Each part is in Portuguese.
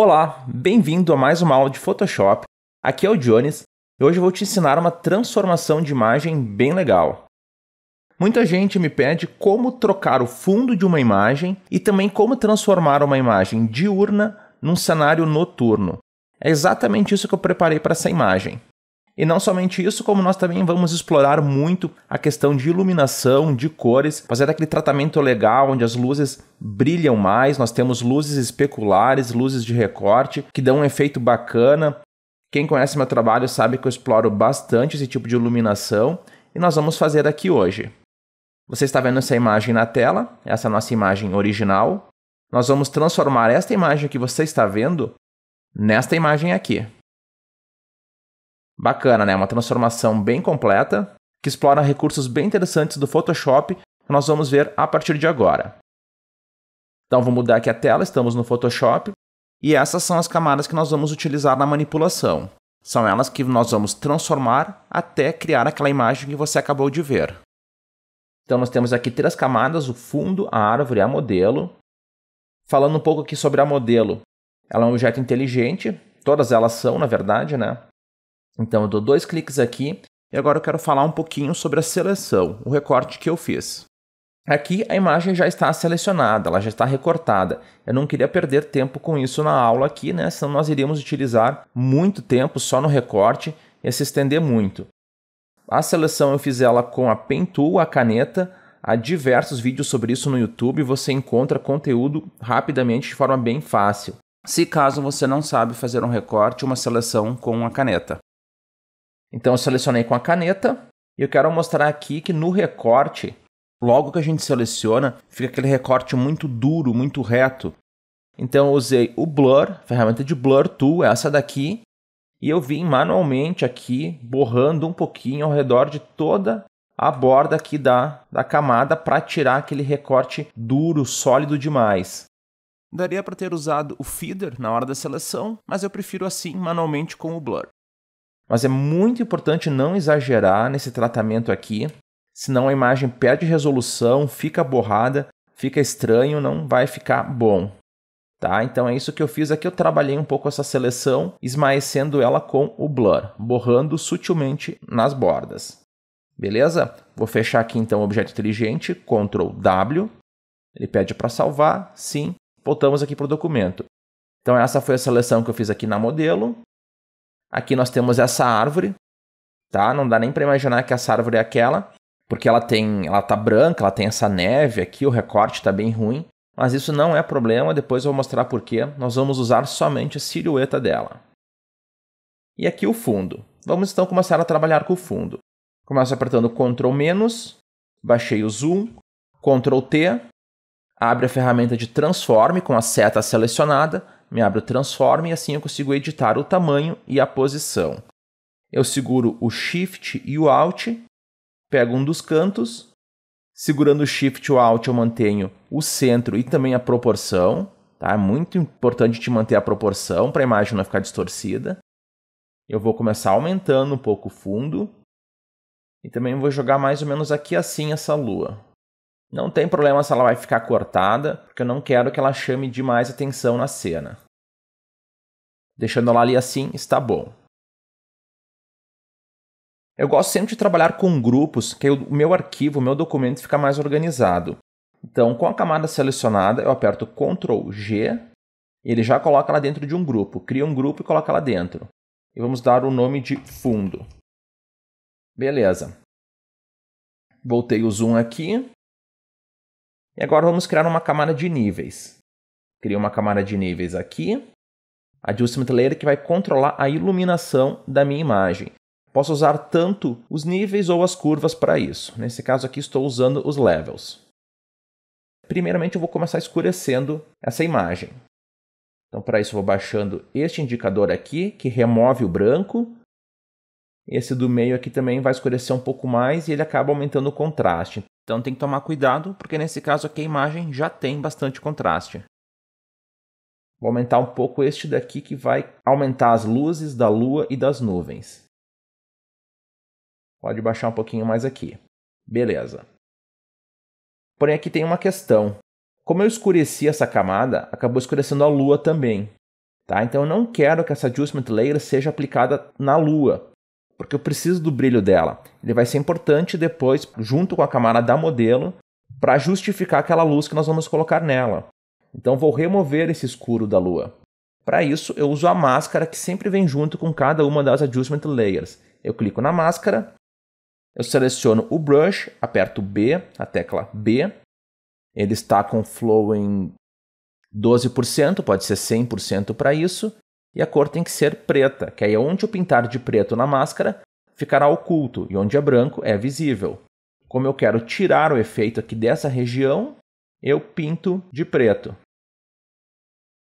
Olá, bem-vindo a mais uma aula de Photoshop. Aqui é o Jones e hoje eu vou te ensinar uma transformação de imagem bem legal. Muita gente me pede como trocar o fundo de uma imagem e também como transformar uma imagem diurna num cenário noturno. É exatamente isso que eu preparei para essa imagem. E não somente isso, como nós também vamos explorar muito a questão de iluminação, de cores, fazer aquele tratamento legal onde as luzes brilham mais, nós temos luzes especulares, luzes de recorte, que dão um efeito bacana. Quem conhece meu trabalho sabe que eu exploro bastante esse tipo de iluminação e nós vamos fazer aqui hoje. Você está vendo essa imagem na tela, essa é nossa imagem original. Nós vamos transformar esta imagem que você está vendo nesta imagem aqui. Bacana, né? Uma transformação bem completa que explora recursos bem interessantes do Photoshop que nós vamos ver a partir de agora. Então vou mudar aqui a tela, estamos no Photoshop e essas são as camadas que nós vamos utilizar na manipulação. São elas que nós vamos transformar até criar aquela imagem que você acabou de ver. Então nós temos aqui três camadas, o fundo, a árvore e a modelo. Falando um pouco aqui sobre a modelo, ela é um objeto inteligente, todas elas são, na verdade, né? Então eu dou dois cliques aqui e agora eu quero falar um pouquinho sobre a seleção, o recorte que eu fiz. Aqui a imagem já está selecionada, ela já está recortada. Eu não queria perder tempo com isso na aula aqui, né? senão nós iríamos utilizar muito tempo só no recorte e se estender muito. A seleção eu fiz ela com a Pen Tool, a caneta. Há diversos vídeos sobre isso no YouTube, você encontra conteúdo rapidamente de forma bem fácil. Se caso você não sabe fazer um recorte, uma seleção com a caneta. Então eu selecionei com a caneta e eu quero mostrar aqui que no recorte, logo que a gente seleciona, fica aquele recorte muito duro, muito reto. Então eu usei o Blur, ferramenta de Blur Tool, essa daqui, e eu vim manualmente aqui borrando um pouquinho ao redor de toda a borda aqui da, da camada para tirar aquele recorte duro, sólido demais. Daria para ter usado o feeder na hora da seleção, mas eu prefiro assim manualmente com o blur. Mas é muito importante não exagerar nesse tratamento aqui, senão a imagem perde resolução, fica borrada, fica estranho, não vai ficar bom. Tá? Então é isso que eu fiz aqui, eu trabalhei um pouco essa seleção, esmaecendo ela com o blur, borrando sutilmente nas bordas. Beleza? Vou fechar aqui então o objeto inteligente, Ctrl W. Ele pede para salvar, sim. Voltamos aqui para o documento. Então essa foi a seleção que eu fiz aqui na modelo. Aqui nós temos essa árvore, tá? Não dá nem para imaginar que essa árvore é aquela, porque ela tem, ela tá branca, ela tem essa neve aqui, o recorte está bem ruim, mas isso não é problema, depois eu vou mostrar por quê. Nós vamos usar somente a silhueta dela. E aqui o fundo. Vamos então começar a trabalhar com o fundo. Começo apertando Ctrl menos, baixei o zoom, Ctrl T, abre a ferramenta de transforme com a seta selecionada, me abre o Transform e assim eu consigo editar o tamanho e a posição. Eu seguro o Shift e o Alt, pego um dos cantos, segurando o Shift e o Alt eu mantenho o centro e também a proporção. Tá? É muito importante te manter a proporção para a imagem não ficar distorcida. Eu vou começar aumentando um pouco o fundo. E também vou jogar mais ou menos aqui assim essa lua. Não tem problema se ela vai ficar cortada, porque eu não quero que ela chame demais atenção na cena. Deixando ela ali assim está bom. Eu gosto sempre de trabalhar com grupos, que o meu arquivo, o meu documento fica mais organizado. Então, com a camada selecionada, eu aperto Ctrl G, e ele já coloca ela dentro de um grupo. Cria um grupo e coloca ela dentro. E vamos dar o nome de fundo. Beleza. Voltei o zoom aqui. E agora vamos criar uma camada de níveis. Crio uma camada de níveis aqui. Adjustment Layer que vai controlar a iluminação da minha imagem. Posso usar tanto os níveis ou as curvas para isso. Nesse caso aqui estou usando os levels. Primeiramente eu vou começar escurecendo essa imagem. Então para isso eu vou baixando este indicador aqui que remove o branco. Esse do meio aqui também vai escurecer um pouco mais e ele acaba aumentando o contraste. Então tem que tomar cuidado, porque nesse caso aqui a imagem já tem bastante contraste. Vou aumentar um pouco este daqui que vai aumentar as luzes da lua e das nuvens. Pode baixar um pouquinho mais aqui. Beleza. Porém aqui tem uma questão. Como eu escureci essa camada, acabou escurecendo a lua também. Tá? Então eu não quero que essa adjustment layer seja aplicada na lua porque eu preciso do brilho dela. Ele vai ser importante depois, junto com a camada da modelo, para justificar aquela luz que nós vamos colocar nela. Então vou remover esse escuro da lua. Para isso, eu uso a máscara que sempre vem junto com cada uma das Adjustment Layers. Eu clico na máscara, eu seleciono o Brush, aperto B, a tecla B. Ele está com Flow em 12%, pode ser 100% para isso e a cor tem que ser preta, que aí é onde eu pintar de preto na máscara ficará oculto e onde é branco é visível. Como eu quero tirar o efeito aqui dessa região, eu pinto de preto.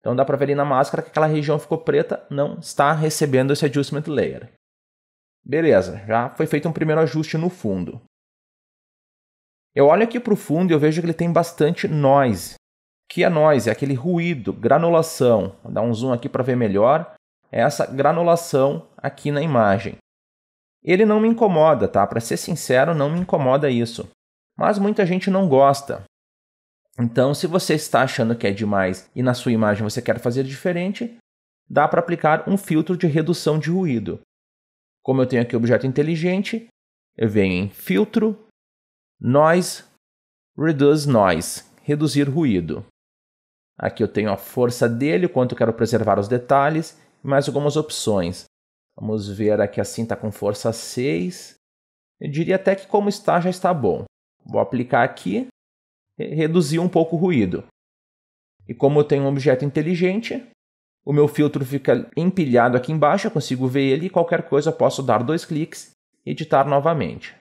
Então dá para ver ali na máscara que aquela região ficou preta, não está recebendo esse adjustment layer. Beleza, já foi feito um primeiro ajuste no fundo. Eu olho aqui para o fundo e eu vejo que ele tem bastante noise que é noise, é aquele ruído, granulação. Vou dar um zoom aqui para ver melhor. É essa granulação aqui na imagem. Ele não me incomoda, tá? Para ser sincero, não me incomoda isso. Mas muita gente não gosta. Então, se você está achando que é demais e na sua imagem você quer fazer diferente, dá para aplicar um filtro de redução de ruído. Como eu tenho aqui objeto inteligente, eu venho em filtro, noise, reduce noise, reduzir ruído. Aqui eu tenho a força dele, o quanto eu quero preservar os detalhes, mais algumas opções. Vamos ver aqui assim está com força 6. Eu diria até que como está, já está bom. Vou aplicar aqui, reduzir um pouco o ruído. E como eu tenho um objeto inteligente, o meu filtro fica empilhado aqui embaixo, eu consigo ver ele e qualquer coisa eu posso dar dois cliques e editar novamente.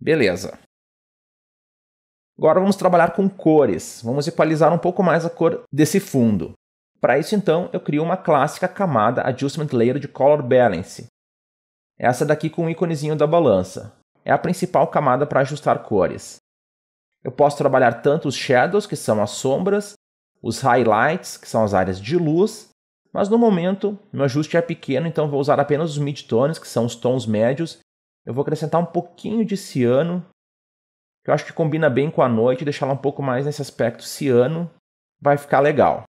Beleza. Agora vamos trabalhar com cores, vamos equalizar um pouco mais a cor desse fundo. Para isso, então, eu crio uma clássica camada Adjustment Layer de Color Balance. Essa daqui com o íconezinho da balança. É a principal camada para ajustar cores. Eu posso trabalhar tanto os shadows, que são as sombras, os highlights, que são as áreas de luz, mas no momento meu ajuste é pequeno, então vou usar apenas os midtones, que são os tons médios. Eu vou acrescentar um pouquinho de ciano que eu acho que combina bem com a noite, deixar ela um pouco mais nesse aspecto ciano, vai ficar legal.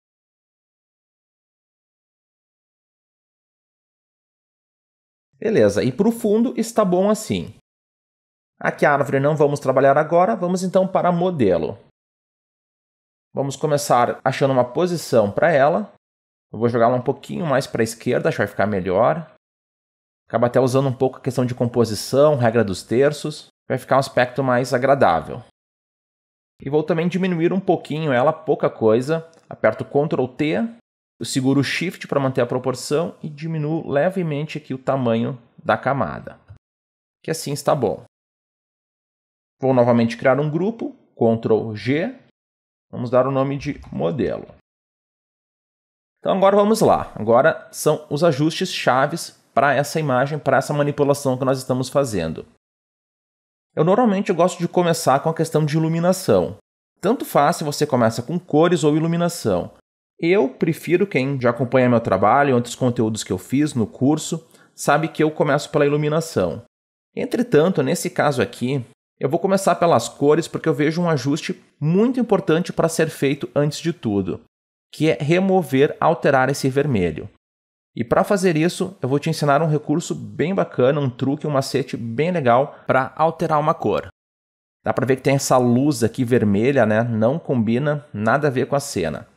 Beleza, e para o fundo está bom assim. Aqui a árvore não vamos trabalhar agora, vamos então para modelo. Vamos começar achando uma posição para ela. Eu vou jogar ela um pouquinho mais para a esquerda, acho que vai ficar melhor. Acaba até usando um pouco a questão de composição, regra dos terços vai ficar um aspecto mais agradável. E vou também diminuir um pouquinho ela, pouca coisa. Aperto Ctrl T, eu seguro Shift para manter a proporção e diminuo levemente aqui o tamanho da camada. Que assim está bom. Vou novamente criar um grupo, Ctrl G. Vamos dar o nome de modelo. Então agora vamos lá. Agora são os ajustes chaves para essa imagem, para essa manipulação que nós estamos fazendo. Eu normalmente gosto de começar com a questão de iluminação. Tanto faz se você começa com cores ou iluminação. Eu prefiro quem já acompanha meu trabalho e outros conteúdos que eu fiz no curso, sabe que eu começo pela iluminação. Entretanto, nesse caso aqui, eu vou começar pelas cores porque eu vejo um ajuste muito importante para ser feito antes de tudo, que é remover, alterar esse vermelho. E para fazer isso, eu vou te ensinar um recurso bem bacana, um truque, um macete bem legal para alterar uma cor. Dá para ver que tem essa luz aqui vermelha, né? Não combina nada a ver com a cena.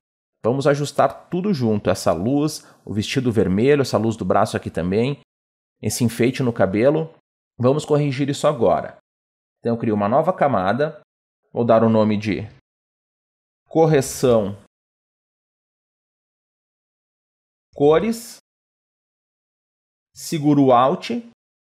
Vamos ajustar tudo junto, essa luz, o vestido vermelho, essa luz do braço aqui também, esse enfeite no cabelo. Vamos corrigir isso agora. Então eu crio uma nova camada, vou dar o nome de correção cores seguro o Alt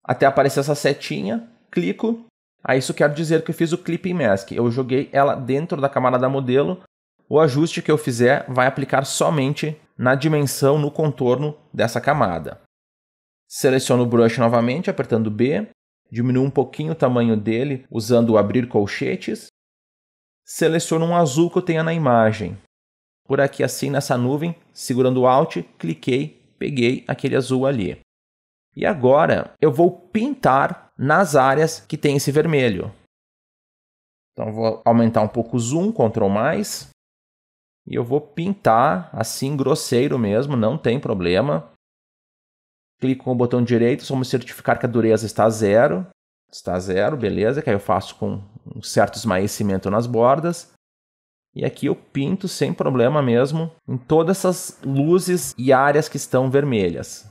até aparecer essa setinha, clico. Aí isso quer dizer que eu fiz o Clipping Mask. Eu joguei ela dentro da camada da modelo. O ajuste que eu fizer vai aplicar somente na dimensão, no contorno dessa camada. Seleciono o brush novamente, apertando B. Diminuo um pouquinho o tamanho dele usando o abrir colchetes. Seleciono um azul que eu tenha na imagem. Por aqui assim, nessa nuvem, segurando o Alt, cliquei, peguei aquele azul ali. E agora eu vou pintar nas áreas que tem esse vermelho. Então vou aumentar um pouco o zoom, Ctrl mais. E eu vou pintar assim grosseiro mesmo, não tem problema. Clico com o botão direito, só me certificar que a dureza está zero. Está zero, beleza, que aí eu faço com um certo esmaecimento nas bordas. E aqui eu pinto sem problema mesmo em todas essas luzes e áreas que estão vermelhas.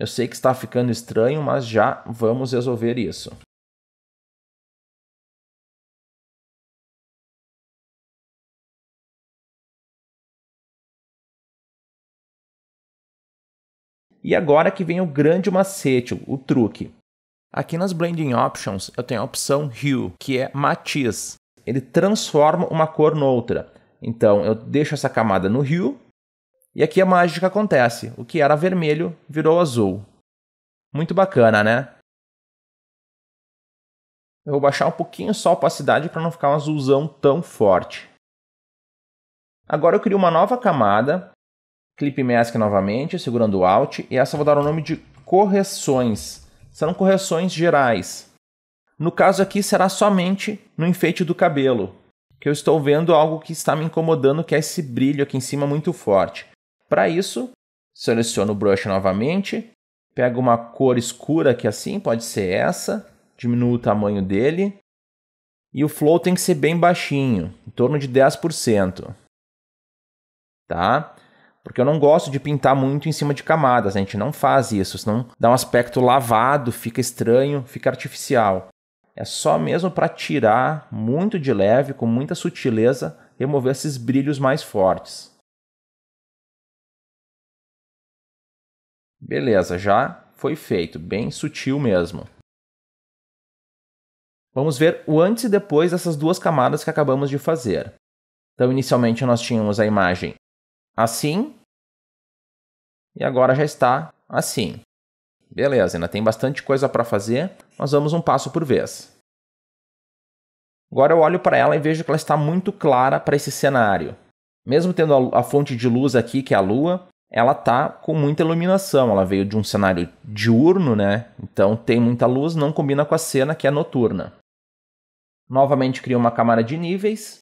Eu sei que está ficando estranho, mas já vamos resolver isso. E agora que vem o grande macete, o truque. Aqui nas Blending Options eu tenho a opção Hue, que é matiz. Ele transforma uma cor noutra. Então eu deixo essa camada no Hue e aqui a mágica acontece. O que era vermelho virou azul. Muito bacana, né? Eu vou baixar um pouquinho só a opacidade para não ficar um azulzão tão forte. Agora eu crio uma nova camada, Clip Mask novamente, segurando o Alt, e essa eu vou dar o nome de correções. São correções gerais. No caso aqui será somente no enfeite do cabelo, que eu estou vendo algo que está me incomodando, que é esse brilho aqui em cima muito forte. Para isso, seleciono o brush novamente, pego uma cor escura aqui assim, pode ser essa, diminuo o tamanho dele, e o flow tem que ser bem baixinho, em torno de 10%. Tá? Porque eu não gosto de pintar muito em cima de camadas, a gente não faz isso, senão dá um aspecto lavado, fica estranho, fica artificial. É só mesmo para tirar muito de leve, com muita sutileza, remover esses brilhos mais fortes. Beleza, já foi feito, bem sutil mesmo. Vamos ver o antes e depois dessas duas camadas que acabamos de fazer. Então, inicialmente nós tínhamos a imagem assim e agora já está assim. Beleza, ainda tem bastante coisa para fazer, mas vamos um passo por vez. Agora eu olho para ela e vejo que ela está muito clara para esse cenário. Mesmo tendo a fonte de luz aqui, que é a lua, ela tá com muita iluminação. Ela veio de um cenário diurno, né? Então tem muita luz, não combina com a cena que é noturna. Novamente cria uma camada de níveis.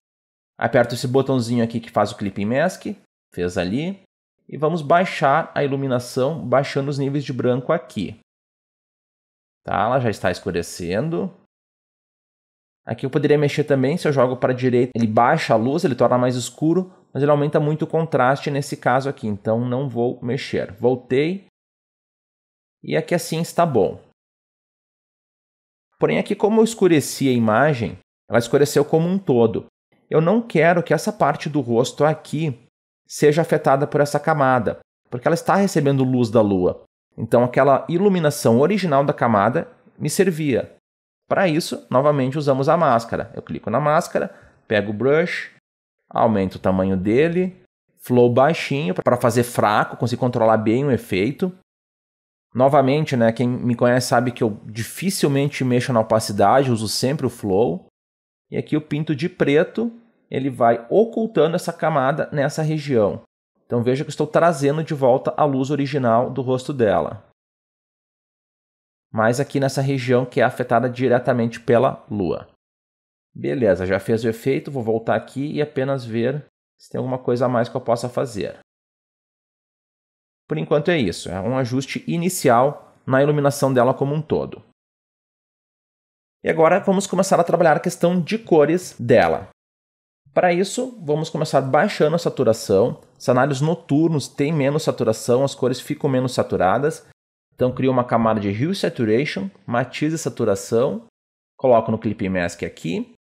Aperto esse botãozinho aqui que faz o clipping mask, fez ali, e vamos baixar a iluminação, baixando os níveis de branco aqui. Tá, ela já está escurecendo. Aqui eu poderia mexer também, se eu jogo para a direita, ele baixa a luz, ele torna mais escuro mas ele aumenta muito o contraste nesse caso aqui, então não vou mexer. Voltei e aqui assim está bom. Porém, aqui como eu escureci a imagem, ela escureceu como um todo. Eu não quero que essa parte do rosto aqui seja afetada por essa camada, porque ela está recebendo luz da lua. Então, aquela iluminação original da camada me servia. Para isso, novamente usamos a máscara. Eu clico na máscara, pego o brush, aumenta o tamanho dele, flow baixinho para fazer fraco, conseguir controlar bem o efeito. Novamente, né, quem me conhece sabe que eu dificilmente mexo na opacidade, uso sempre o flow. E aqui o pinto de preto, ele vai ocultando essa camada nessa região. Então veja que estou trazendo de volta a luz original do rosto dela. Mas aqui nessa região que é afetada diretamente pela lua. Beleza, já fez o efeito, vou voltar aqui e apenas ver se tem alguma coisa a mais que eu possa fazer. Por enquanto é isso, é um ajuste inicial na iluminação dela como um todo. E agora vamos começar a trabalhar a questão de cores dela. Para isso, vamos começar baixando a saturação. Cenários noturnos têm menos saturação, as cores ficam menos saturadas. Então, crio uma camada de Hue Saturation, matize saturação, coloco no Clip Mask aqui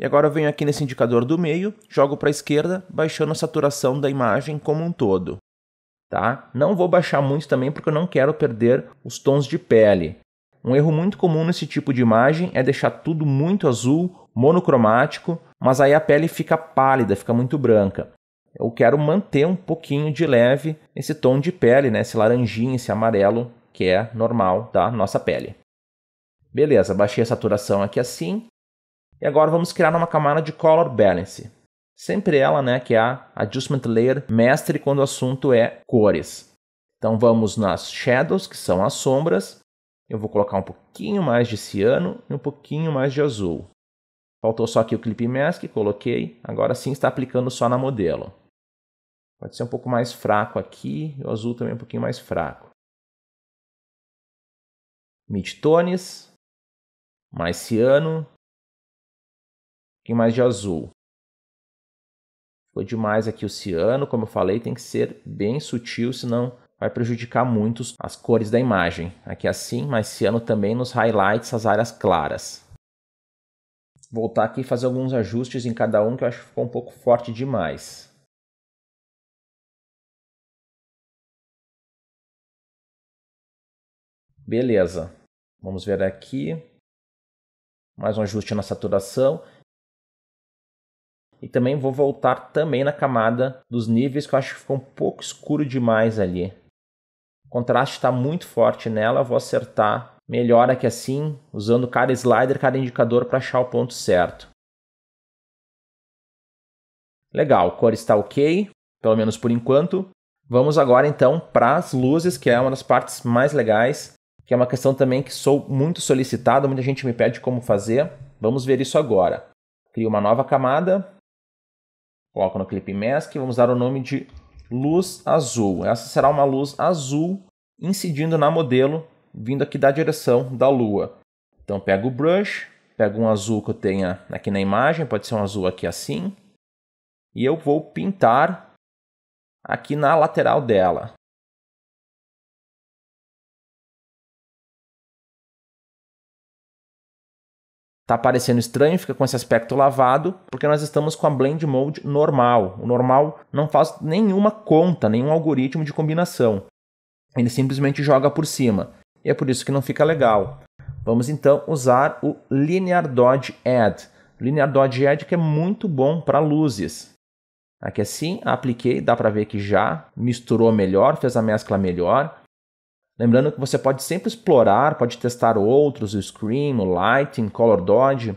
e agora eu venho aqui nesse indicador do meio, jogo para a esquerda, baixando a saturação da imagem como um todo. Tá? Não vou baixar muito também porque eu não quero perder os tons de pele. Um erro muito comum nesse tipo de imagem é deixar tudo muito azul, monocromático, mas aí a pele fica pálida, fica muito branca. Eu quero manter um pouquinho de leve esse tom de pele, né? esse laranjinho, esse amarelo que é normal da nossa pele. Beleza, baixei a saturação aqui assim, e agora vamos criar uma camada de color balance. Sempre ela, né, que é a adjustment layer mestre quando o assunto é cores. Então vamos nas shadows, que são as sombras. Eu vou colocar um pouquinho mais de ciano e um pouquinho mais de azul. Faltou só aqui o clip mask, coloquei. Agora sim está aplicando só na modelo. Pode ser um pouco mais fraco aqui, e o azul também é um pouquinho mais fraco. Midtones, mais ciano, pouquinho mais de azul. Ficou demais aqui o ciano, como eu falei, tem que ser bem sutil, senão vai prejudicar muito as cores da imagem. Aqui assim, mas ciano também nos highlights, as áreas claras. Voltar aqui e fazer alguns ajustes em cada um que eu acho que ficou um pouco forte demais. Beleza. Vamos ver aqui. Mais um ajuste na saturação e também vou voltar também na camada dos níveis que eu acho que ficou um pouco escuro demais ali. O contraste está muito forte nela, vou acertar melhor aqui assim, usando cada slider, cada indicador para achar o ponto certo. Legal, cor está ok, pelo menos por enquanto. Vamos agora então para as luzes, que é uma das partes mais legais, que é uma questão também que sou muito solicitado, muita gente me pede como fazer. Vamos ver isso agora. Crio uma nova camada, Coloco no clip mask e vamos dar o nome de luz azul. Essa será uma luz azul incidindo na modelo, vindo aqui da direção da lua. Então pego o brush, pego um azul que eu tenha aqui na imagem, pode ser um azul aqui assim, e eu vou pintar aqui na lateral dela. tá aparecendo estranho, fica com esse aspecto lavado, porque nós estamos com a blend mode normal. O normal não faz nenhuma conta, nenhum algoritmo de combinação. Ele simplesmente joga por cima. E é por isso que não fica legal. Vamos então usar o Linear Dodge Add. Linear Dodge Add que é muito bom para luzes. Aqui assim, apliquei, dá para ver que já misturou melhor, fez a mescla melhor. Lembrando que você pode sempre explorar, pode testar outros, o Scream, o Lighting, Color Dodge.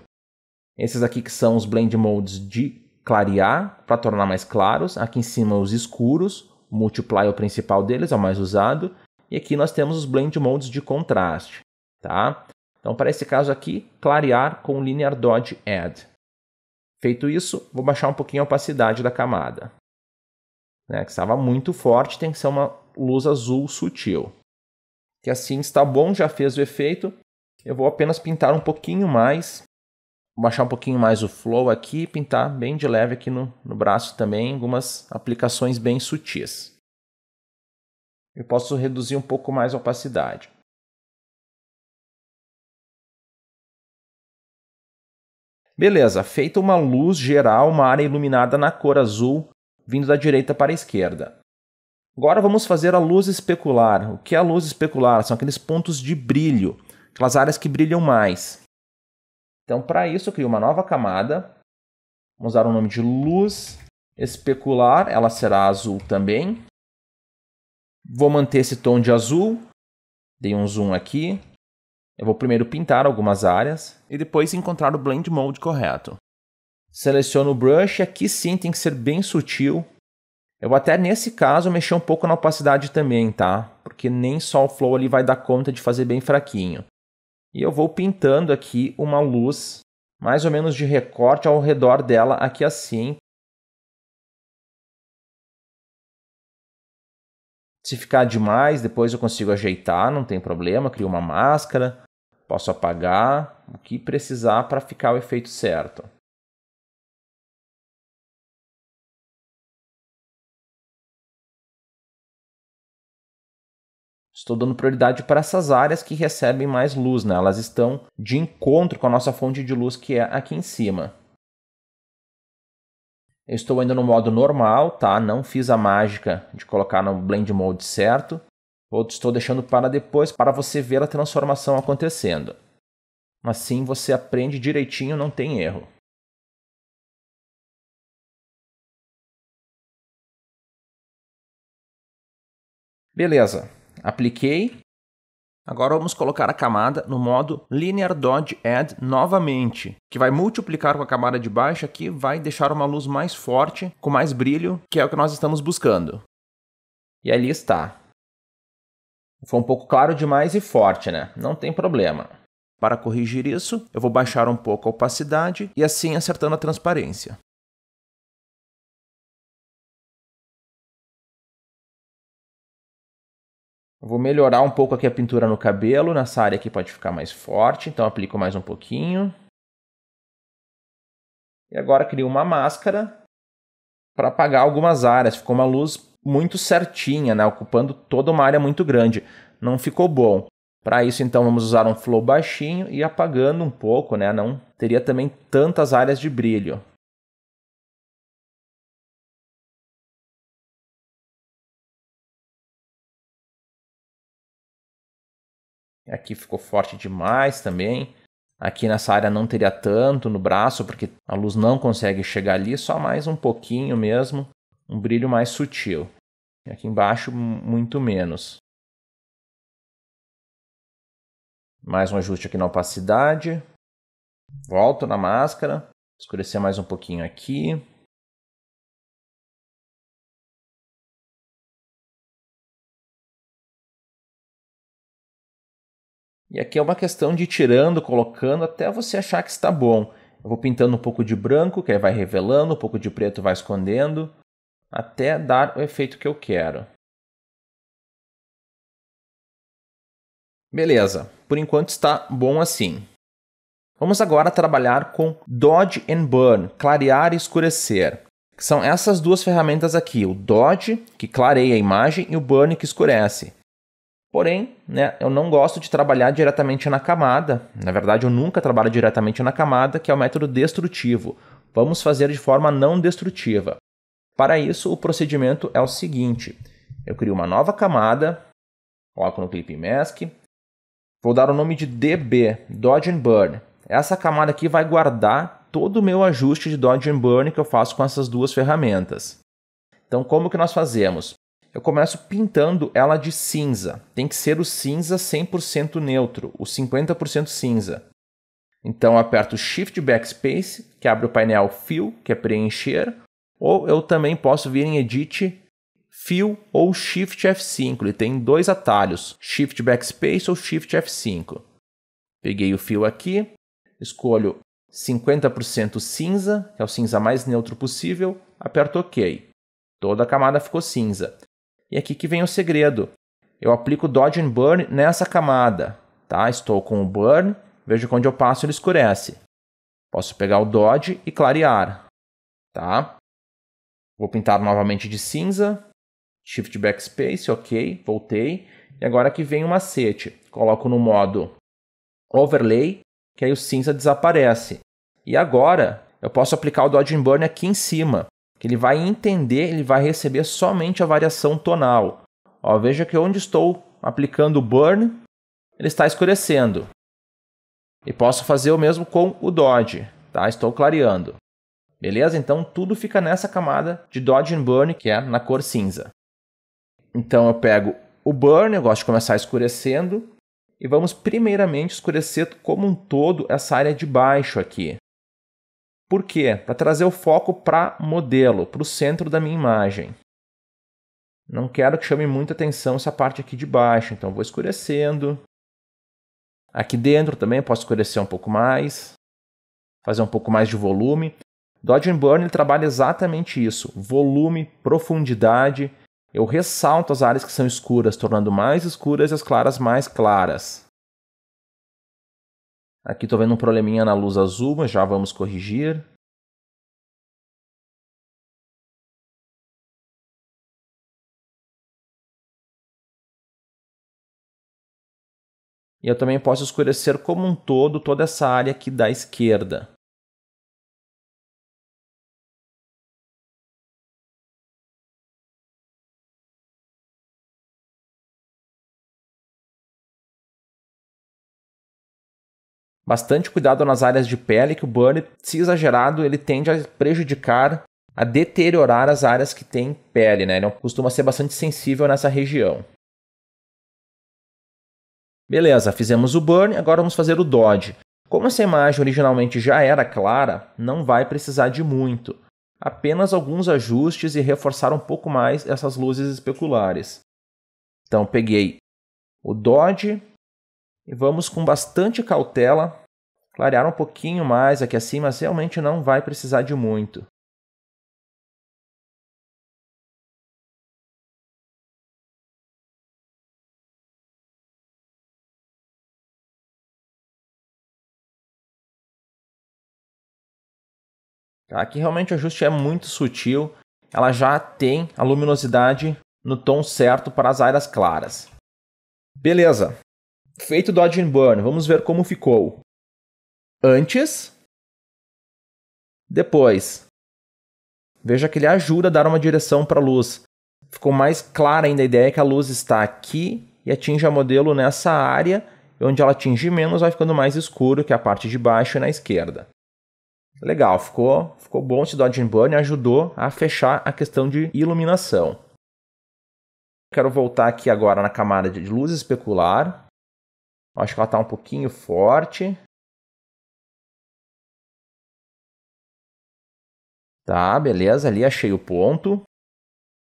Esses aqui que são os Blend Modes de clarear, para tornar mais claros. Aqui em cima os escuros, o Multiply é o principal deles, é o mais usado. E aqui nós temos os Blend Modes de contraste, tá? Então para esse caso aqui, clarear com Linear Dodge Add. Feito isso, vou baixar um pouquinho a opacidade da camada. Né, que estava muito forte, tem que ser uma luz azul sutil que assim está bom, já fez o efeito. Eu vou apenas pintar um pouquinho mais, baixar um pouquinho mais o flow aqui, pintar bem de leve aqui no, no braço também, algumas aplicações bem sutis. Eu posso reduzir um pouco mais a opacidade. Beleza, feita uma luz geral, uma área iluminada na cor azul, vindo da direita para a esquerda. Agora vamos fazer a luz especular. O que é a luz especular? São aqueles pontos de brilho, aquelas áreas que brilham mais. Então, para isso, eu crio uma nova camada. Vamos dar o nome de luz especular, ela será azul também. Vou manter esse tom de azul. Dei um zoom aqui. Eu vou primeiro pintar algumas áreas e depois encontrar o blend mode correto. Seleciono o brush, aqui sim tem que ser bem sutil eu vou até nesse caso mexer um pouco na opacidade também, tá? Porque nem só o flow ali vai dar conta de fazer bem fraquinho. E eu vou pintando aqui uma luz mais ou menos de recorte ao redor dela aqui assim. Se ficar demais, depois eu consigo ajeitar, não tem problema, crio uma máscara, posso apagar, o que precisar para ficar o efeito certo. Estou dando prioridade para essas áreas que recebem mais luz, né? elas estão de encontro com a nossa fonte de luz que é aqui em cima. Eu estou ainda no modo normal, tá? Não fiz a mágica de colocar no blend mode certo. Outro estou deixando para depois para você ver a transformação acontecendo. Assim você aprende direitinho, não tem erro. Beleza. Apliquei. Agora vamos colocar a camada no modo Linear Dodge Add novamente, que vai multiplicar com a camada de baixo aqui, vai deixar uma luz mais forte, com mais brilho, que é o que nós estamos buscando. E ali está. Foi um pouco claro demais e forte, né? Não tem problema. Para corrigir isso, eu vou baixar um pouco a opacidade e assim acertando a transparência. Vou melhorar um pouco aqui a pintura no cabelo, nessa área aqui pode ficar mais forte, então aplico mais um pouquinho. E agora crio uma máscara para apagar algumas áreas. Ficou uma luz muito certinha, né? ocupando toda uma área muito grande. Não ficou bom. Para isso, então, vamos usar um flow baixinho e apagando um pouco, né? Não teria também tantas áreas de brilho. Aqui ficou forte demais também. Aqui nessa área não teria tanto no braço, porque a luz não consegue chegar ali, só mais um pouquinho mesmo, um brilho mais sutil. E aqui embaixo, muito menos. Mais um ajuste aqui na opacidade. Volto na máscara, escurecer mais um pouquinho aqui. E aqui é uma questão de tirando, colocando, até você achar que está bom. Eu vou pintando um pouco de branco, que aí vai revelando, um pouco de preto vai escondendo, até dar o efeito que eu quero. Beleza, por enquanto está bom assim. Vamos agora trabalhar com Dodge and Burn, clarear e escurecer. são essas duas ferramentas aqui, o Dodge, que clareia a imagem, e o Burn, que escurece. Porém, né, eu não gosto de trabalhar diretamente na camada. Na verdade, eu nunca trabalho diretamente na camada, que é o método destrutivo. Vamos fazer de forma não destrutiva. Para isso, o procedimento é o seguinte: eu crio uma nova camada, coloco no clip mask, vou dar o nome de DB, Dodge and Burn. Essa camada aqui vai guardar todo o meu ajuste de Dodge and Burn que eu faço com essas duas ferramentas. Então, como que nós fazemos? eu começo pintando ela de cinza. Tem que ser o cinza 100% neutro, o 50% cinza. Então eu aperto Shift Backspace, que abre o painel Fill, que é preencher, ou eu também posso vir em Edit Fill ou Shift F5. Ele tem dois atalhos, Shift Backspace ou Shift F5. Peguei o fio aqui, escolho 50% cinza, que é o cinza mais neutro possível, aperto OK. Toda a camada ficou cinza. E aqui que vem o segredo. Eu aplico Dodge and Burn nessa camada. Tá? Estou com o Burn, vejo que onde eu passo ele escurece. Posso pegar o Dodge e clarear. Tá? Vou pintar novamente de cinza. Shift Backspace, ok, voltei. E agora que vem o macete. Coloco no modo Overlay, que aí o cinza desaparece. E agora eu posso aplicar o Dodge and Burn aqui em cima ele vai entender, ele vai receber somente a variação tonal. Ó, veja que onde estou aplicando o burn, ele está escurecendo. E posso fazer o mesmo com o dodge, tá? Estou clareando. Beleza? Então tudo fica nessa camada de dodge and burn, que é na cor cinza. Então eu pego o burn, eu gosto de começar escurecendo, e vamos primeiramente escurecer como um todo essa área de baixo aqui. Por quê? Para trazer o foco para modelo, para o centro da minha imagem. Não quero que chame muita atenção essa parte aqui de baixo, então vou escurecendo. Aqui dentro também posso escurecer um pouco mais, fazer um pouco mais de volume. Dodge and Burn trabalha exatamente isso: volume, profundidade. Eu ressalto as áreas que são escuras, tornando mais escuras e as claras mais claras. Aqui estou vendo um probleminha na luz azul, mas já vamos corrigir. E eu também posso escurecer como um todo toda essa área aqui da esquerda. Bastante cuidado nas áreas de pele, que o burn, se exagerado, ele tende a prejudicar, a deteriorar as áreas que têm pele, né? Ele costuma ser bastante sensível nessa região. Beleza, fizemos o burn, agora vamos fazer o dodge. Como essa imagem originalmente já era clara, não vai precisar de muito. Apenas alguns ajustes e reforçar um pouco mais essas luzes especulares. Então peguei o dodge, e vamos com bastante cautela clarear um pouquinho mais aqui acima, mas realmente não vai precisar de muito. Tá, aqui realmente o ajuste é muito sutil, ela já tem a luminosidade no tom certo para as áreas claras. Beleza, Feito Dodge and Burn, vamos ver como ficou. Antes. Depois. Veja que ele ajuda a dar uma direção para a luz. Ficou mais clara ainda a ideia que a luz está aqui e atinge a modelo nessa área, onde ela atinge menos vai ficando mais escuro que a parte de baixo e na esquerda. Legal, ficou, ficou bom esse Dodge and Burn, ajudou a fechar a questão de iluminação. Quero voltar aqui agora na camada de luz especular. Acho que ela está um pouquinho forte. Tá, beleza, ali achei o ponto.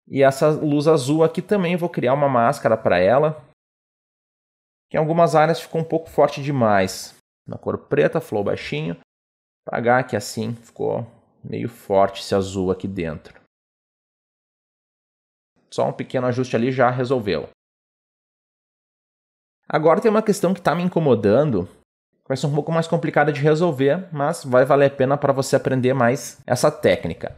E essa luz azul aqui também vou criar uma máscara para ela. Que em algumas áreas ficou um pouco forte demais. Na cor preta, flow baixinho. Apagar aqui assim, ficou meio forte esse azul aqui dentro. Só um pequeno ajuste ali já resolveu. Agora tem uma questão que está me incomodando, vai ser um pouco mais complicada de resolver, mas vai valer a pena para você aprender mais essa técnica.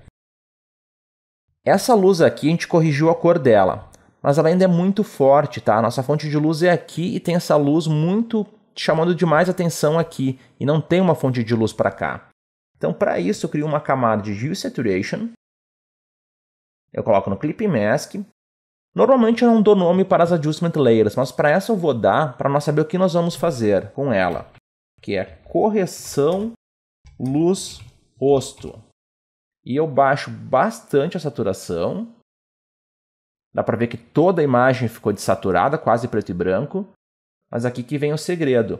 Essa luz aqui, a gente corrigiu a cor dela, mas ela ainda é muito forte, tá? A nossa fonte de luz é aqui e tem essa luz muito chamando demais atenção aqui, e não tem uma fonte de luz para cá. Então, para isso, eu crio uma camada de Hue Saturation, eu coloco no Clip Mask, Normalmente eu não dou nome para as adjustment layers, mas para essa eu vou dar para nós saber o que nós vamos fazer com ela, que é correção luz rosto. E eu baixo bastante a saturação. Dá para ver que toda a imagem ficou desaturada, quase preto e branco. Mas aqui que vem o segredo.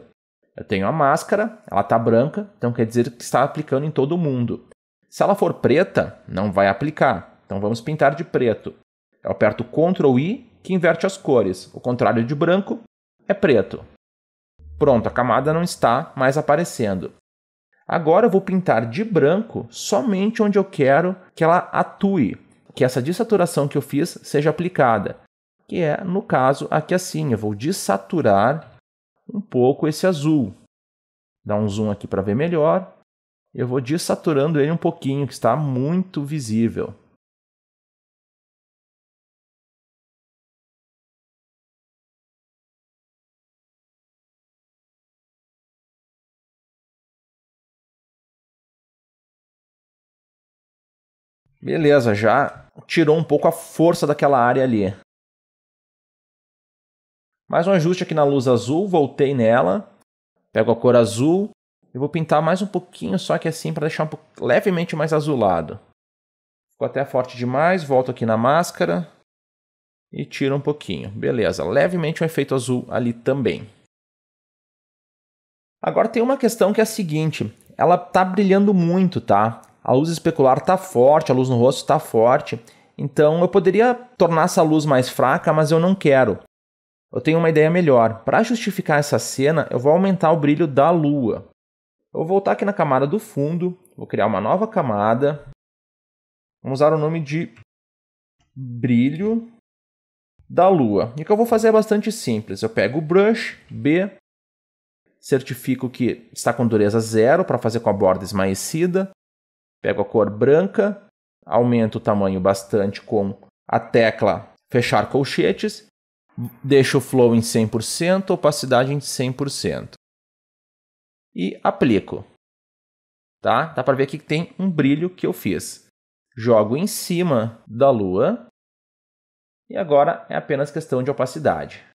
Eu tenho a máscara, ela está branca, então quer dizer que está aplicando em todo mundo. Se ela for preta, não vai aplicar. Então vamos pintar de preto. Eu aperto Ctrl I, que inverte as cores. O contrário de branco é preto. Pronto, a camada não está mais aparecendo. Agora eu vou pintar de branco somente onde eu quero que ela atue, que essa desaturação que eu fiz seja aplicada, que é, no caso, aqui assim. Eu vou desaturar um pouco esse azul. Dá um zoom aqui para ver melhor. Eu vou desaturando ele um pouquinho, que está muito visível. Beleza, já tirou um pouco a força daquela área ali. Mais um ajuste aqui na luz azul, voltei nela, pego a cor azul e vou pintar mais um pouquinho, só que assim para deixar um levemente mais azulado. Ficou até forte demais, volto aqui na máscara e tiro um pouquinho. Beleza, levemente um efeito azul ali também. Agora tem uma questão que é a seguinte, ela tá brilhando muito, tá? a luz especular está forte, a luz no rosto está forte. Então eu poderia tornar essa luz mais fraca, mas eu não quero. Eu tenho uma ideia melhor. Para justificar essa cena, eu vou aumentar o brilho da lua. Eu vou voltar aqui na camada do fundo, vou criar uma nova camada. Vamos usar o nome de brilho da lua. E o que eu vou fazer é bastante simples. Eu pego o brush B, certifico que está com dureza zero para fazer com a borda esmaecida. Pego a cor branca, aumento o tamanho bastante com a tecla fechar colchetes, deixo o flow em 100%, opacidade em 100% e aplico. Tá? Dá para ver aqui que tem um brilho que eu fiz. Jogo em cima da lua e agora é apenas questão de opacidade.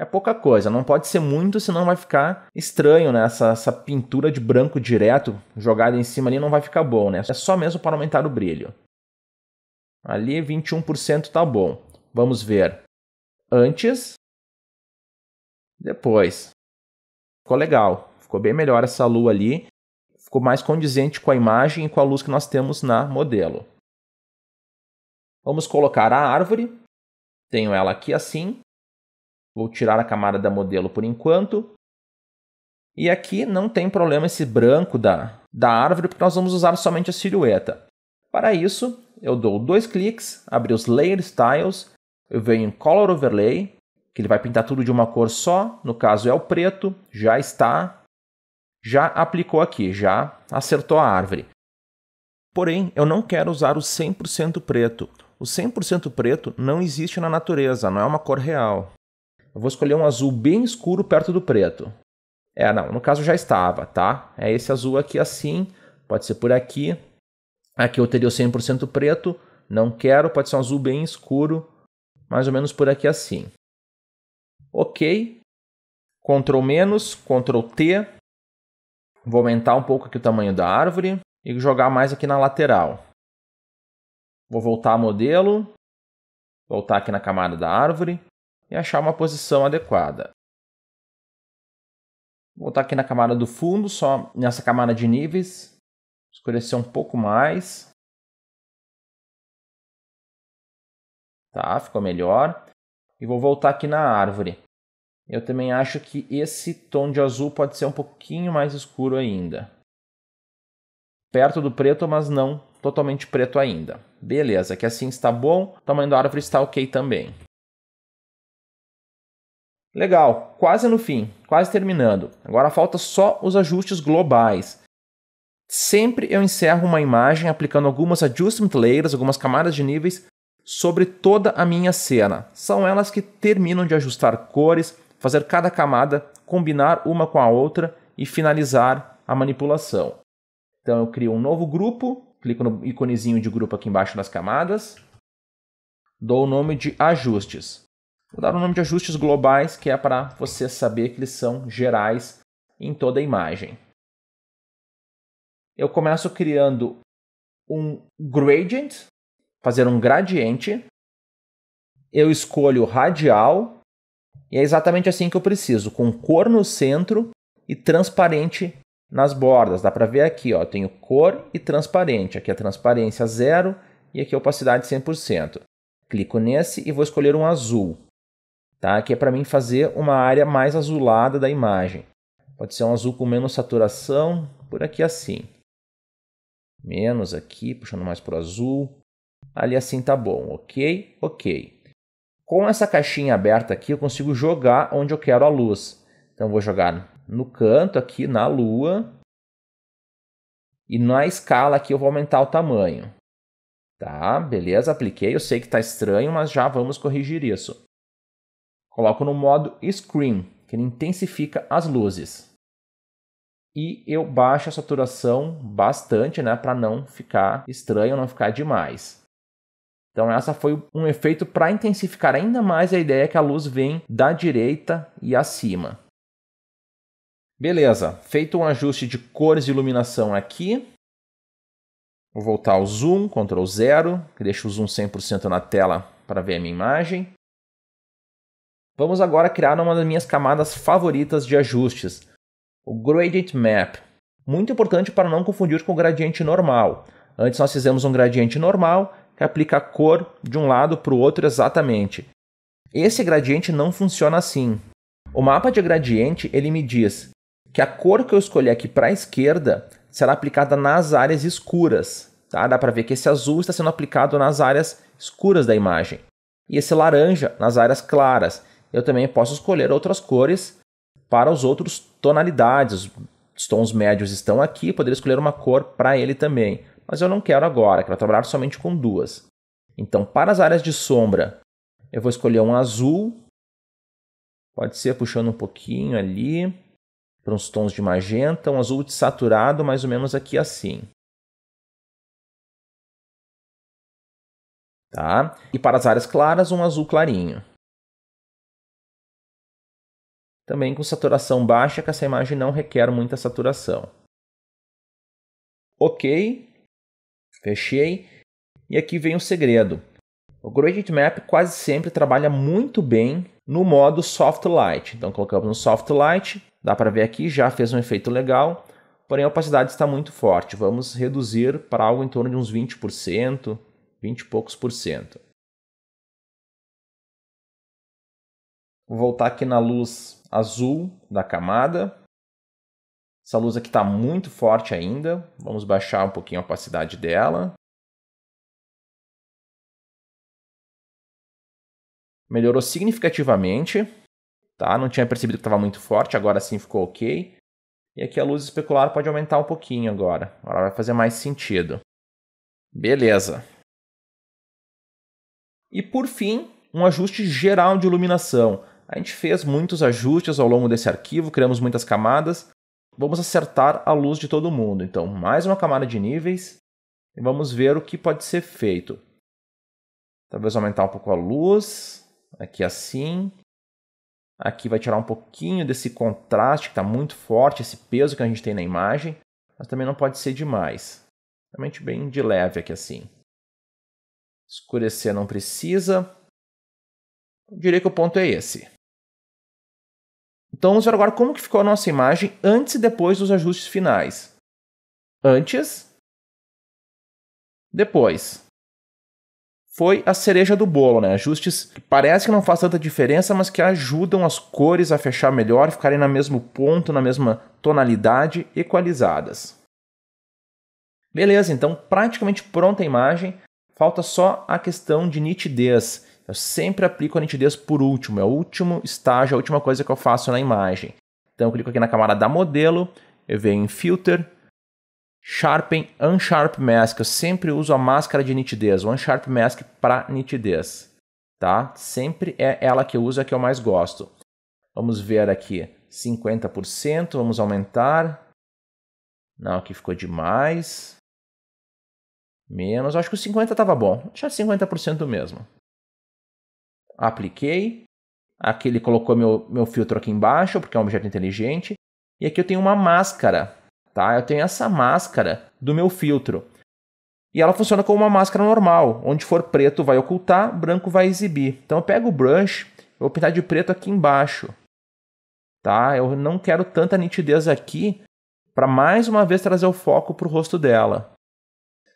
é pouca coisa. Não pode ser muito, senão vai ficar estranho, né? Essa, essa pintura de branco direto jogada em cima ali não vai ficar bom, né? É só mesmo para aumentar o brilho. Ali 21% tá bom. Vamos ver. Antes. Depois. Ficou legal. Ficou bem melhor essa lua ali. Ficou mais condizente com a imagem e com a luz que nós temos na modelo. Vamos colocar a árvore. Tenho ela aqui assim. Vou tirar a camada da modelo por enquanto. E aqui não tem problema esse branco da, da árvore, porque nós vamos usar somente a silhueta. Para isso, eu dou dois cliques, abro os Layer Styles, eu venho em Color Overlay, que ele vai pintar tudo de uma cor só, no caso é o preto, já está, já aplicou aqui, já acertou a árvore. Porém, eu não quero usar o 100% preto. O 100% preto não existe na natureza, não é uma cor real. Eu vou escolher um azul bem escuro perto do preto. É, não, no caso já estava, tá? É esse azul aqui assim, pode ser por aqui. Aqui eu teria o 100% preto, não quero, pode ser um azul bem escuro, mais ou menos por aqui assim. Ok, Ctrl menos, Ctrl T, vou aumentar um pouco aqui o tamanho da árvore e jogar mais aqui na lateral. Vou voltar a modelo, voltar aqui na camada da árvore, e achar uma posição adequada. Vou voltar aqui na camada do fundo, só nessa camada de níveis, escurecer um pouco mais. Tá, ficou melhor. E vou voltar aqui na árvore. Eu também acho que esse tom de azul pode ser um pouquinho mais escuro ainda. Perto do preto, mas não totalmente preto ainda. Beleza, que assim está bom. O tamanho da árvore está ok também. Legal, quase no fim, quase terminando. Agora falta só os ajustes globais. Sempre eu encerro uma imagem aplicando algumas adjustment layers, algumas camadas de níveis sobre toda a minha cena. São elas que terminam de ajustar cores, fazer cada camada combinar uma com a outra e finalizar a manipulação. Então eu crio um novo grupo, clico no iconezinho de grupo aqui embaixo das camadas, dou o nome de ajustes. Vou dar o um nome de ajustes globais, que é para você saber que eles são gerais em toda a imagem. Eu começo criando um gradient, fazer um gradiente. Eu escolho radial, e é exatamente assim que eu preciso, com cor no centro e transparente nas bordas. Dá para ver aqui, ó, tenho cor e transparente. Aqui a transparência zero e aqui a opacidade 100%. Clico nesse e vou escolher um azul tá? que é para mim fazer uma área mais azulada da imagem. Pode ser um azul com menos saturação, por aqui assim. Menos aqui, puxando mais para o azul. Ali assim tá bom, ok? Ok. Com essa caixinha aberta aqui, eu consigo jogar onde eu quero a luz. Então, vou jogar no canto aqui, na lua. E na escala aqui eu vou aumentar o tamanho. Tá, beleza, apliquei. Eu sei que está estranho, mas já vamos corrigir isso. Coloco no modo Screen, que ele intensifica as luzes. E eu baixo a saturação bastante, né, para não ficar estranho, não ficar demais. Então essa foi um efeito para intensificar ainda mais a ideia que a luz vem da direita e acima. Beleza, feito um ajuste de cores e iluminação aqui. Vou voltar ao zoom, Ctrl 0, que deixa o zoom 100% na tela para ver a minha imagem. Vamos agora criar uma das minhas camadas favoritas de ajustes, o Gradient Map. Muito importante para não confundir com o gradiente normal. Antes nós fizemos um gradiente normal que aplica a cor de um lado para o outro exatamente. Esse gradiente não funciona assim. O mapa de gradiente ele me diz que a cor que eu escolher aqui para a esquerda será aplicada nas áreas escuras. Tá? Dá para ver que esse azul está sendo aplicado nas áreas escuras da imagem e esse laranja nas áreas claras eu também posso escolher outras cores para os outros tonalidades. Os tons médios estão aqui, poderia escolher uma cor para ele também, mas eu não quero agora, quero trabalhar somente com duas. Então, para as áreas de sombra, eu vou escolher um azul, pode ser puxando um pouquinho ali, para uns tons de magenta, um azul saturado, mais ou menos aqui assim. Tá? E para as áreas claras, um azul clarinho também com saturação baixa, que essa imagem não requer muita saturação. Ok, fechei. E aqui vem o segredo. O Gradient Map quase sempre trabalha muito bem no modo Soft Light. Então colocamos no Soft Light, dá para ver aqui, já fez um efeito legal, porém a opacidade está muito forte. Vamos reduzir para algo em torno de uns 20%, 20 e poucos por cento. Vou voltar aqui na luz azul da camada. Essa luz aqui está muito forte ainda. Vamos baixar um pouquinho a opacidade dela. Melhorou significativamente. Tá? Não tinha percebido que estava muito forte, agora sim ficou ok. E aqui a luz especular pode aumentar um pouquinho agora. Agora vai fazer mais sentido. Beleza. E por fim, um ajuste geral de iluminação. A gente fez muitos ajustes ao longo desse arquivo, criamos muitas camadas. Vamos acertar a luz de todo mundo. Então, mais uma camada de níveis e vamos ver o que pode ser feito. Talvez aumentar um pouco a luz, aqui assim. Aqui vai tirar um pouquinho desse contraste que está muito forte, esse peso que a gente tem na imagem, mas também não pode ser demais. Realmente bem de leve aqui assim. Escurecer não precisa. Eu diria que o ponto é esse. Então vamos ver agora como que ficou a nossa imagem antes e depois dos ajustes finais. Antes, depois. Foi a cereja do bolo, né? Ajustes que parece que não faz tanta diferença, mas que ajudam as cores a fechar melhor, ficarem no mesmo ponto, na mesma tonalidade, equalizadas. Beleza, então praticamente pronta a imagem. Falta só a questão de nitidez. Eu sempre aplico a nitidez por último, é o último estágio, a última coisa que eu faço na imagem. Então eu clico aqui na camada da modelo, eu venho em Filter, Sharpen, Unsharp Mask. Eu sempre uso a máscara de nitidez, o Unsharp Mask para nitidez. Tá? Sempre é ela que eu uso, é a que eu mais gosto. Vamos ver aqui, 50%, vamos aumentar. Não, aqui ficou demais. Menos, acho que o 50 estava bom. Deixa 50% mesmo apliquei. Aqui ele colocou meu, meu filtro aqui embaixo, porque é um objeto inteligente. E aqui eu tenho uma máscara, tá? Eu tenho essa máscara do meu filtro. E ela funciona como uma máscara normal. Onde for preto vai ocultar, branco vai exibir. Então eu pego o brush, eu vou pintar de preto aqui embaixo. Tá? Eu não quero tanta nitidez aqui para mais uma vez trazer o foco para o rosto dela.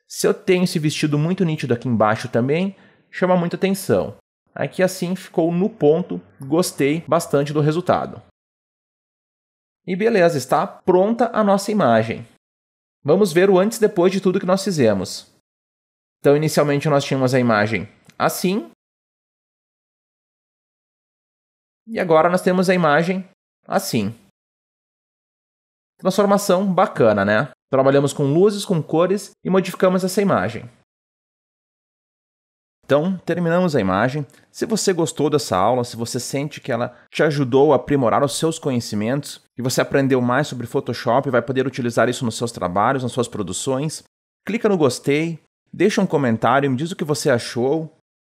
Se eu tenho esse vestido muito nítido aqui embaixo também, chama muita atenção. Aqui assim ficou no ponto, gostei bastante do resultado. E beleza, está pronta a nossa imagem. Vamos ver o antes e depois de tudo que nós fizemos. Então, inicialmente nós tínhamos a imagem assim. E agora nós temos a imagem assim. Transformação bacana, né? Trabalhamos com luzes, com cores e modificamos essa imagem. Então, terminamos a imagem. Se você gostou dessa aula, se você sente que ela te ajudou a aprimorar os seus conhecimentos e você aprendeu mais sobre Photoshop e vai poder utilizar isso nos seus trabalhos, nas suas produções, clica no gostei, deixa um comentário, me diz o que você achou.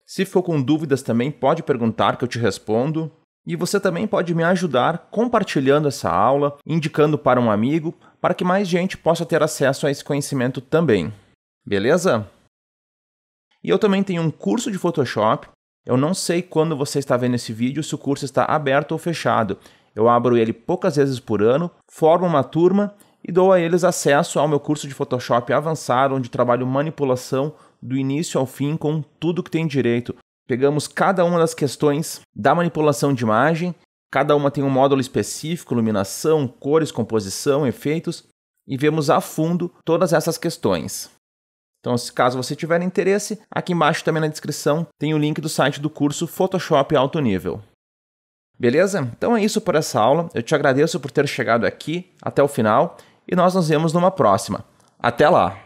Se ficou com dúvidas também, pode perguntar que eu te respondo. E você também pode me ajudar compartilhando essa aula, indicando para um amigo, para que mais gente possa ter acesso a esse conhecimento também. Beleza? E eu também tenho um curso de Photoshop. Eu não sei quando você está vendo esse vídeo, se o curso está aberto ou fechado. Eu abro ele poucas vezes por ano, formo uma turma e dou a eles acesso ao meu curso de Photoshop avançado, onde trabalho manipulação do início ao fim com tudo que tem direito. Pegamos cada uma das questões da manipulação de imagem, cada uma tem um módulo específico, iluminação, cores, composição, efeitos, e vemos a fundo todas essas questões. Então, se caso você tiver interesse, aqui embaixo também na descrição tem o link do site do curso Photoshop Alto Nível. Beleza? Então é isso por essa aula. Eu te agradeço por ter chegado aqui até o final e nós nos vemos numa próxima. Até lá!